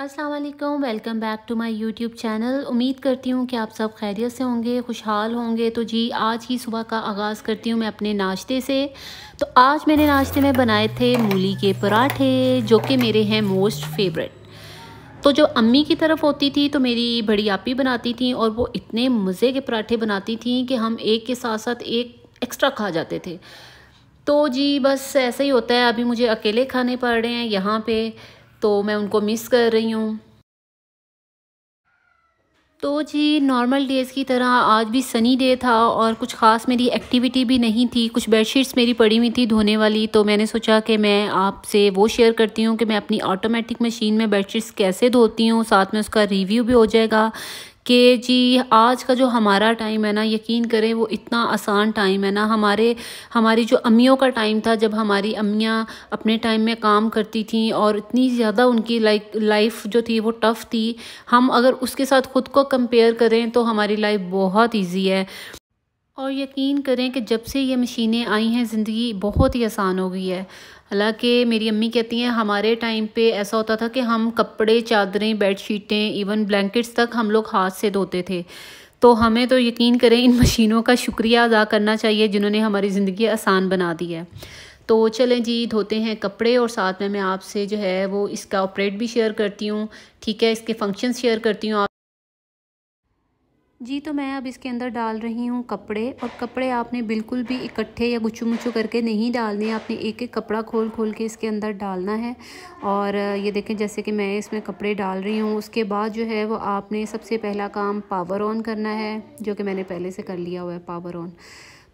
अस्सलाम वालेकुम welcome back to my YouTube channel उम्मीद करती हूँ कि आप सब खैरियत से होंगे खुशहाल होंगे तो जी आज ही सुबह का आगाज़ करती हूँ मैं अपने नाश्ते से तो आज मैंने नाश्ते में बनाए थे मूली के पराठे जो कि मेरे हैं मोस्ट फेवरेट तो जो अम्मी की तरफ होती थी तो मेरी बड़ी आपी बनाती थी और वो इतने मज़े के पराठे बनाती थी कि हम एक के साथ साथ एक एक्स्ट्रा खा जाते थे तो जी बस ऐसा ही होता है अभी मुझे अकेले खाने पड़ रहे हैं यहाँ पर तो मैं उनको मिस कर रही हूँ तो जी नॉर्मल डेज़ की तरह आज भी सनी डे था और कुछ ख़ास मेरी एक्टिविटी भी नहीं थी कुछ बेडशीट्स मेरी पड़ी हुई थी धोने वाली तो मैंने सोचा कि मैं आपसे वो शेयर करती हूँ कि मैं अपनी ऑटोमेटिक मशीन में बेडशीट्स कैसे धोती हूँ साथ में उसका रिव्यू भी हो जाएगा कि जी आज का जो हमारा टाइम है ना यकीन करें वो इतना आसान टाइम है ना हमारे हमारी जो अम्मियों का टाइम था जब हमारी अम्मियाँ अपने टाइम में काम करती थी और इतनी ज़्यादा उनकी लाइक लाइफ जो थी वो टफ़ थी हम अगर उसके साथ ख़ुद को कंपेयर करें तो हमारी लाइफ बहुत ईजी है और यकीन करें कि जब से ये मशीनें आई हैं ज़िंदगी बहुत ही आसान हो गई है हालांकि मेरी अम्मी कहती हैं हमारे टाइम पे ऐसा होता था कि हम कपड़े चादरें बेड शीटें इवन ब्लैंकेट्स तक हम लोग हाथ से धोते थे तो हमें तो यकीन करें इन मशीनों का शुक्रिया अदा करना चाहिए जिन्होंने हमारी ज़िंदगी आसान बना दी है तो चलें जी धोते हैं कपड़े और साथ में मैं आपसे जो है वो इसका ऑपरेट भी शेयर करती हूँ ठीक है इसके फंक्शन शेयर करती हूँ जी तो मैं अब इसके अंदर डाल रही हूँ कपड़े और कपड़े आपने बिल्कुल भी इकट्ठे या गुच्छू मुच्छू करके नहीं डालने आपने एक एक कपड़ा खोल खोल के इसके अंदर डालना है और ये देखें जैसे कि मैं इसमें कपड़े डाल रही हूँ उसके बाद जो है वो आपने सबसे पहला काम पावर ऑन करना है जो कि मैंने पहले से कर लिया हुआ है पावर ऑन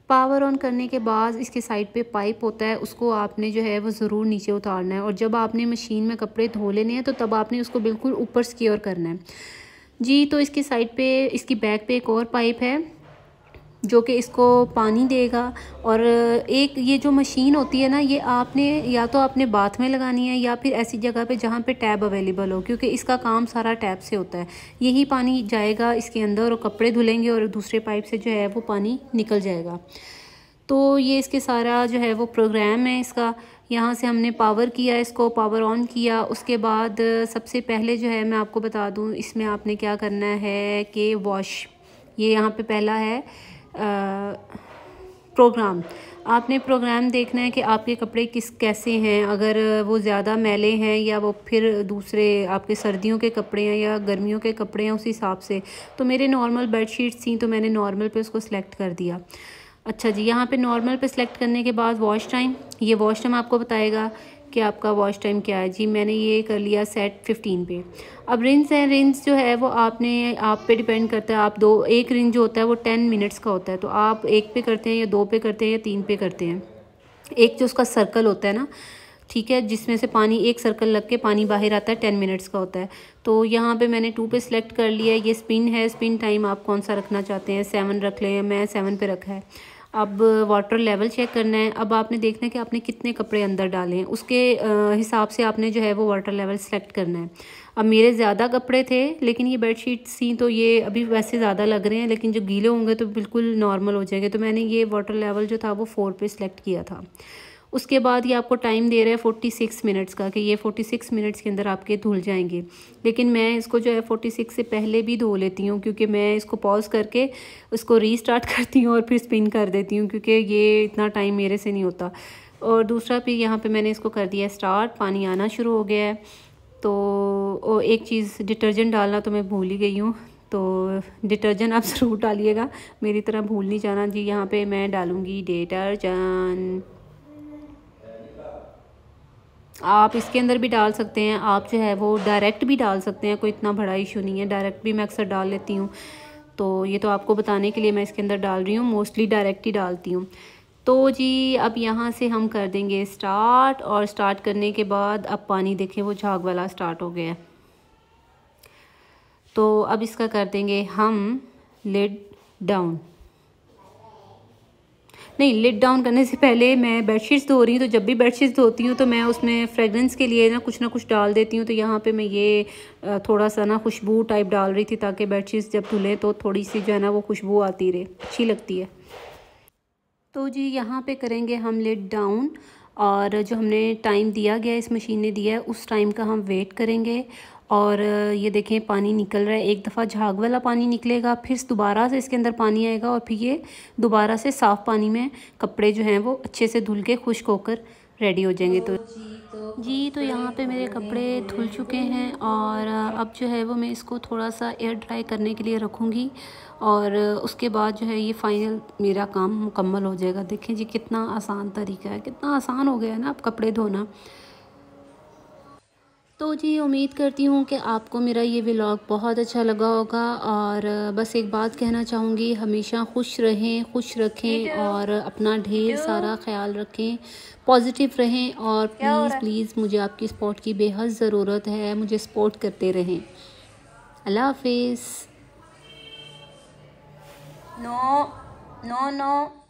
पावर ऑन करने के बाद इसके साइड पे पाइप होता है उसको आपने जो है वो ज़रूर नीचे उतारना है और जब आपने मशीन में कपड़े धो लेने हैं तो तब आपने उसको बिल्कुल ऊपर स्क्योर करना है जी तो इसके साइड पे इसकी बैक पे एक और पाइप है जो कि इसको पानी देगा और एक ये जो मशीन होती है ना ये आपने या तो आपने बाथ में लगानी है या फिर ऐसी जगह पे जहाँ पे टैब अवेलेबल हो क्योंकि इसका काम सारा टैब से होता है यही पानी जाएगा इसके अंदर और कपड़े धुलेंगे और दूसरे पाइप से जो है वो पानी निकल जाएगा तो ये इसके सारा जो है वो प्रोग्राम है इसका यहाँ से हमने पावर किया इसको पावर ऑन किया उसके बाद सबसे पहले जो है मैं आपको बता दूँ इसमें आपने क्या करना है कि वॉश ये यहाँ पे पहला है आ, प्रोग्राम आपने प्रोग्राम देखना है कि आपके कपड़े किस कैसे हैं अगर वो ज़्यादा मैले हैं या वो फिर दूसरे आपके सर्दियों के कपड़े हैं या गर्मियों के कपड़े हैं उस हिसाब से तो मेरे नॉर्मल बेड थी तो मैंने नॉर्मल पर उसको सेलेक्ट कर दिया अच्छा जी यहाँ पे नॉर्मल पे सिलेक्ट करने के बाद वॉश टाइम ये वॉश टाइम आपको बताएगा कि आपका वॉश टाइम क्या है जी मैंने ये कर लिया सेट फिफ्टीन पे अब रिंस है रिंस जो है वो आपने आप पे डिपेंड करता है आप दो एक रिंस जो होता है वो टेन मिनट्स का होता है तो आप एक पे करते हैं या दो पे करते हैं या तीन पे करते हैं एक जो उसका सर्कल होता है ना ठीक है जिसमें से पानी एक सर्कल लग के पानी बाहर आता है टेन मिनट्स का होता है तो यहाँ पे मैंने टू पे सिलेक्ट कर लिया ये स्पिन है स्पिन टाइम आप कौन सा रखना चाहते हैं सेवन रख लें मैं सेवन पे रखा है अब वाटर लेवल चेक करना है अब आपने देखना है कि आपने कितने कपड़े अंदर डाले हैं उसके हिसाब से आपने जो है वो वाटर लेवल सेलेक्ट करना है अब मेरे ज़्यादा कपड़े थे लेकिन ये बेड शीट्स थी तो ये अभी वैसे ज़्यादा लग रहे हैं लेकिन जो गीले होंगे तो बिल्कुल नॉर्मल हो जाएंगे तो मैंने ये वाटर लेवल जो था वो फ़ोर पे सिलेक्ट किया था उसके बाद ये आपको टाइम दे रहा है फोर्टी सिक्स मिनट्स का कि ये फोर्टी सिक्स मिनट्स के अंदर आपके धुल जाएंगे लेकिन मैं इसको जो है फोर्टी सिक्स से पहले भी धो लेती हूँ क्योंकि मैं इसको पॉज करके उसको रीस्टार्ट करती हूँ और फिर स्पिन कर देती हूँ क्योंकि ये इतना टाइम मेरे से नहीं होता और दूसरा फिर यहाँ पर मैंने इसको कर दिया स्टार्ट पानी आना शुरू हो गया है तो एक चीज़ डिटर्जेंट डालना तो मैं भूल ही गई हूँ तो डिटर्जेंट आप ज़रूर डालिएगा मेरी तरह भूल नहीं जाना जी यहाँ पे मैं डालूँगी डिटर्जेंट आप इसके अंदर भी डाल सकते हैं आप जो है वो डायरेक्ट भी डाल सकते हैं कोई इतना बड़ा इशू नहीं है डायरेक्ट भी मैं अक्सर डाल लेती हूँ तो ये तो आपको बताने के लिए मैं इसके अंदर डाल रही हूँ मोस्टली डायरेक्ट ही डालती हूँ तो जी अब यहाँ से हम कर देंगे स्टार्ट और स्टार्ट करने के बाद अब पानी देखें वो झाग वाला स्टार्ट हो गया तो अब इसका कर देंगे हम लिड डाउन नहीं लिड डाउन करने से पहले मैं बेडशीट्स धो रही हूँ तो जब भी बेडशीट्स धोती हूँ तो मैं उसमें फ्रेगरेंस के लिए ना कुछ ना कुछ डाल देती हूँ तो यहाँ पे मैं ये थोड़ा सा ना खुशबू टाइप डाल रही थी ताकि बेडशीट्स जब धुलें तो थोड़ी सी जो है ना वो खुशबू आती रहे अच्छी लगती है तो जी यहाँ पर करेंगे हम लिड डाउन और जो हमने टाइम दिया गया इस मशीन ने दिया है उस टाइम का हम वेट करेंगे और ये देखें पानी निकल रहा है एक दफ़ा झाग वाला पानी निकलेगा फिर दोबारा से इसके अंदर पानी आएगा और फिर ये दोबारा से साफ़ पानी में कपड़े जो हैं वो अच्छे से धुल के खुश्क होकर रेडी हो जाएंगे तो जी तो यहाँ पे मेरे कपड़े धुल चुके हैं और अब जो है वो मैं इसको थोड़ा सा एयर ड्राई करने के लिए रखूँगी और उसके बाद जो है ये फ़ाइनल मेरा काम मुकम्मल हो जाएगा देखें जी कितना आसान तरीका है कितना आसान हो गया है ना अब कपड़े धोना तो जी उम्मीद करती हूँ कि आपको मेरा ये व्लॉग बहुत अच्छा लगा होगा और बस एक बात कहना चाहूँगी हमेशा खुश रहें खुश रखें और अपना ढेर सारा ख्याल रखें पॉजिटिव रहें और प्लीज़ प्लीज़ मुझे आपकी सपोर्ट की बेहद ज़रूरत है मुझे सपोर्ट करते रहें अल्लाह हाफिज़ नो नो नो